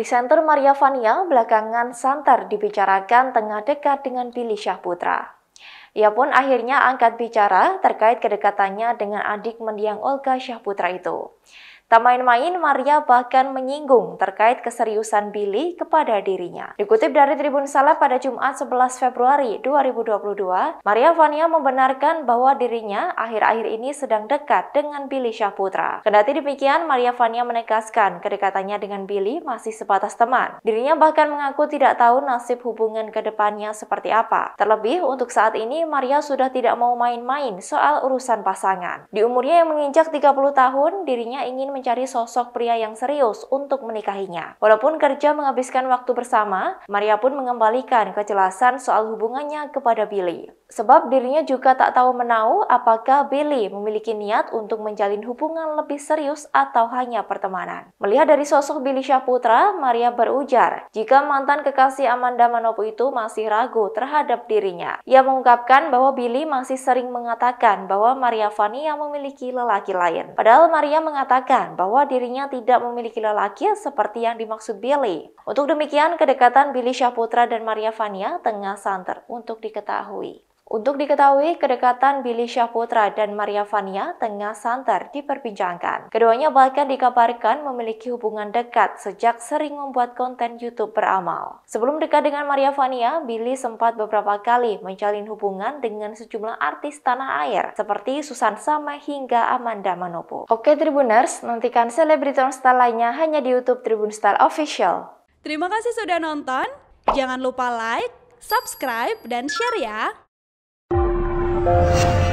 Presenter Maria Vania belakangan santer dibicarakan tengah dekat dengan Billy Syahputra. Ia pun akhirnya angkat bicara terkait kedekatannya dengan adik mendiang Olga Syahputra itu. Tak main-main, Maria bahkan menyinggung terkait keseriusan Billy kepada dirinya. Dikutip dari Tribun Salah pada Jumat 11 Februari 2022, Maria Vania membenarkan bahwa dirinya akhir-akhir ini sedang dekat dengan Billy Syahputra. Kendati demikian, Maria Vania menegaskan kedekatannya dengan Billy masih sebatas teman. Dirinya bahkan mengaku tidak tahu nasib hubungan kedepannya seperti apa. Terlebih, untuk saat ini Maria sudah tidak mau main-main soal urusan pasangan. Di umurnya yang menginjak 30 tahun, dirinya ingin mencari sosok pria yang serius untuk menikahinya. Walaupun kerja menghabiskan waktu bersama, Maria pun mengembalikan kejelasan soal hubungannya kepada Billy. Sebab dirinya juga tak tahu menau apakah Billy memiliki niat untuk menjalin hubungan lebih serius atau hanya pertemanan. Melihat dari sosok Billy Syahputra, Maria berujar, jika mantan kekasih Amanda Manopo itu masih ragu terhadap dirinya. Ia mengungkapkan bahwa Billy masih sering mengatakan bahwa Maria Fani yang memiliki lelaki lain. Padahal Maria mengatakan bahwa dirinya tidak memiliki lelaki seperti yang dimaksud Billy. Untuk demikian, kedekatan Billy Syahputra dan Maria Fania tengah santer untuk diketahui. Untuk diketahui, kedekatan Billy Syahputra dan Maria Vania tengah santer diperbincangkan. Keduanya bahkan dikabarkan memiliki hubungan dekat sejak sering membuat konten YouTube beramal. Sebelum dekat dengan Maria Vania, Billy sempat beberapa kali menjalin hubungan dengan sejumlah artis tanah air seperti Susan Sama hingga Amanda Manopo. Oke Tribuners, nantikan selebriton star lainnya hanya di YouTube Tribun Style Official. Terima kasih sudah nonton. Jangan lupa like, subscribe, dan share ya. Thank you.